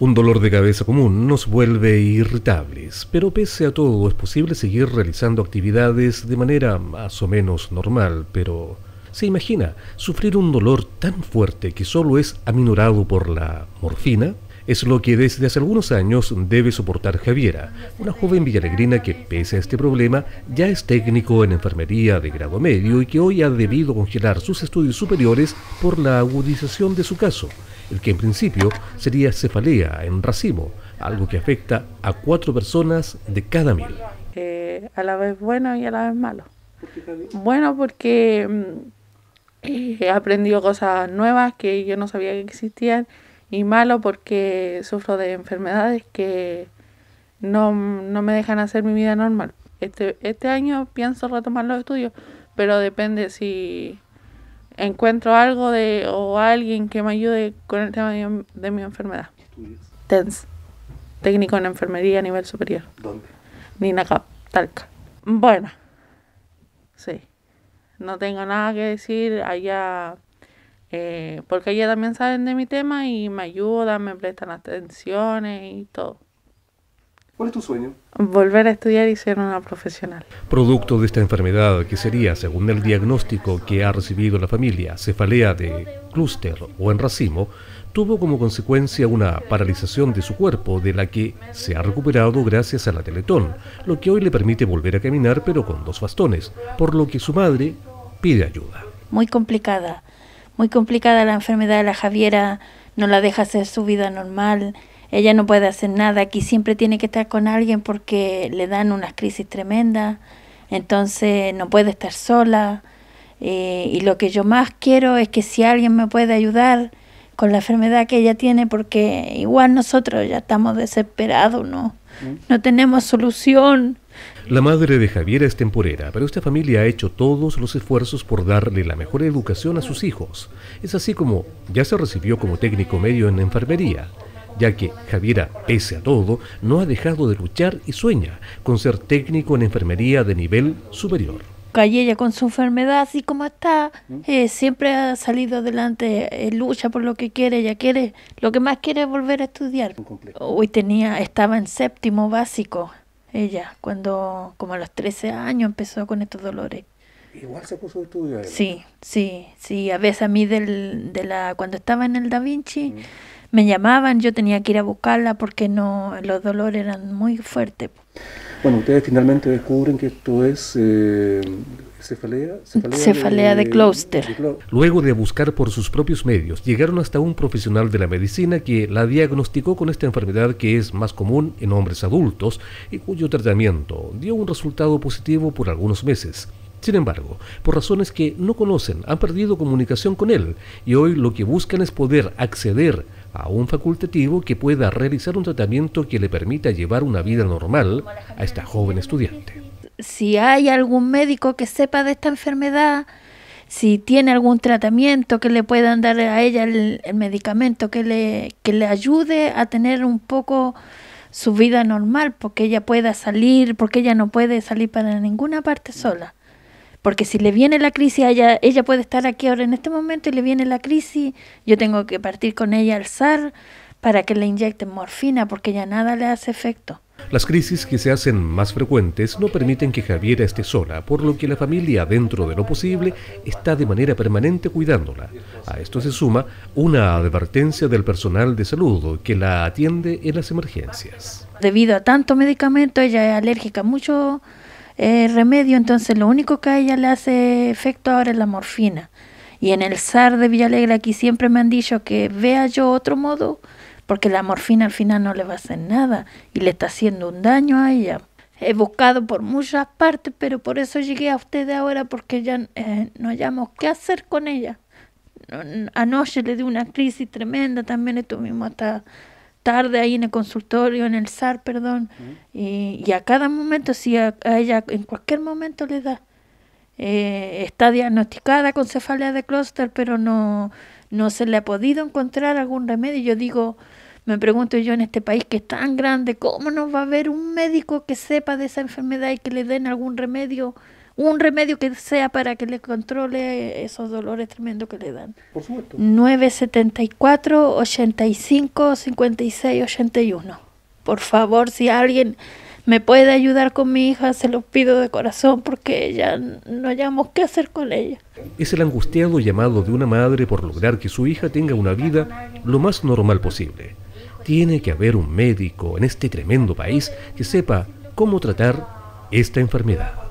Un dolor de cabeza común nos vuelve irritables, pero pese a todo es posible seguir realizando actividades de manera más o menos normal, pero se imagina sufrir un dolor tan fuerte que solo es aminorado por la morfina, es lo que desde hace algunos años debe soportar Javiera, una joven villanegrina que pese a este problema ya es técnico en enfermería de grado medio y que hoy ha debido congelar sus estudios superiores por la agudización de su caso, el que en principio sería cefalea en racimo, algo que afecta a cuatro personas de cada mil. a la vez bueno y a la vez malo. Bueno, porque mm, he aprendido cosas nuevas que yo no sabía que existían y malo porque sufro de enfermedades que no, no me dejan hacer mi vida normal. Este, este año pienso retomar los estudios, pero depende si encuentro algo de o alguien que me ayude con el tema de, mi enfermedad. TENS, técnico en enfermería a nivel superior. ¿Dónde? Nina Talca. Bueno, sí, no tengo nada que decir allá, eh, porque allá también saben de mi tema y me ayudan, me prestan atenciones y todo. ¿Cuál es tu sueño? Volver a estudiar y ser una profesional. Producto de esta enfermedad, que sería, según el diagnóstico que ha recibido la familia, cefalea de clúster o en racimo, tuvo como consecuencia una paralización de su cuerpo de la que se ha recuperado gracias a la Teletón, lo que hoy le permite volver a caminar pero con dos bastones, por lo que su madre pide ayuda. Muy complicada, muy complicada la enfermedad de la Javiera, no la deja hacer su vida normal, ella no puede hacer nada, aquí siempre tiene que estar con alguien porque le dan unas crisis tremendas, entonces no puede estar sola. Eh, y lo que yo más quiero es que si alguien me puede ayudar con la enfermedad que ella tiene, porque igual nosotros ya estamos desesperados, ¿no? Mm. No tenemos solución. La madre de Javier es temporera, pero esta familia ha hecho todos los esfuerzos por darle la mejor educación a sus hijos. Es así como ya se recibió como técnico medio en enfermería ya que Javiera, pese a todo, no ha dejado de luchar y sueña con ser técnico en enfermería de nivel superior. ella con su enfermedad, así como está, ¿Mm? eh, siempre ha salido adelante, eh, lucha por lo que quiere, ella quiere, lo que más quiere es volver a estudiar. Hoy tenía, estaba en séptimo básico, ella, cuando como a los 13 años empezó con estos dolores. Igual se puso a estudiar. Sí, sí, sí, a veces a mí del, de la, cuando estaba en el Da Vinci... ¿Mm? me llamaban, yo tenía que ir a buscarla porque no los dolores eran muy fuertes. Bueno, ustedes finalmente descubren que esto es eh, cefalea, cefalea, de, de Luego de buscar por sus propios medios, llegaron hasta un profesional de la medicina que la diagnosticó con esta enfermedad que es más común en hombres adultos y cuyo tratamiento dio un resultado positivo por algunos meses. Sin embargo, por razones que no conocen, han perdido comunicación con él y hoy lo que buscan es poder acceder a un facultativo que pueda realizar un tratamiento que le permita llevar una vida normal a esta joven estudiante. Si hay algún médico que sepa de esta enfermedad, si tiene algún tratamiento que le puedan dar a ella el, medicamento que le, que le ayude a tener un poco su vida normal, porque ella pueda salir, porque ella no puede salir para ninguna parte sola porque si le viene la crisis, ella, ella puede estar aquí ahora en este momento y le viene la crisis, yo tengo que partir con ella al SAR para que le inyecten morfina, porque ya nada le hace efecto. Las crisis que se hacen más frecuentes no permiten que Javiera esté sola, por lo que la familia, dentro de lo posible, está de manera permanente cuidándola. A esto se suma una advertencia del personal de salud que la atiende en las emergencias. Debido a tanto medicamento, ella es alérgica mucho, eh, remedio, entonces lo único que a ella le hace efecto ahora es la morfina. Y en el SAR de Villalegre aquí siempre me han dicho que vea yo otro modo, porque la morfina al final no le va a hacer nada y le está haciendo un daño a ella. He buscado por muchas partes, pero por eso llegué a ustedes ahora, porque ya eh, no hayamos qué hacer con ella. Anoche le dio una crisis tremenda, también mismo hasta tarde ahí en el consultorio, en el SAR, perdón, y, a cada momento, si a, ella en cualquier momento le da, eh, está diagnosticada con cefalea de clúster, pero no, no se le ha podido encontrar algún remedio. Yo digo, me pregunto yo en este país que es tan grande, ¿cómo no va a haber un médico que sepa de esa enfermedad y que le den algún remedio? un remedio que sea para que le controle esos dolores tremendos que le dan. Por supuesto. 974 85 56 81. Por favor, si alguien me puede ayudar con mi hija, se lo pido de corazón porque ya no hayamos qué hacer con ella. Es el angustiado llamado de una madre por lograr que su hija tenga una vida lo más normal posible. Tiene que haber un médico en este tremendo país que sepa cómo tratar esta enfermedad.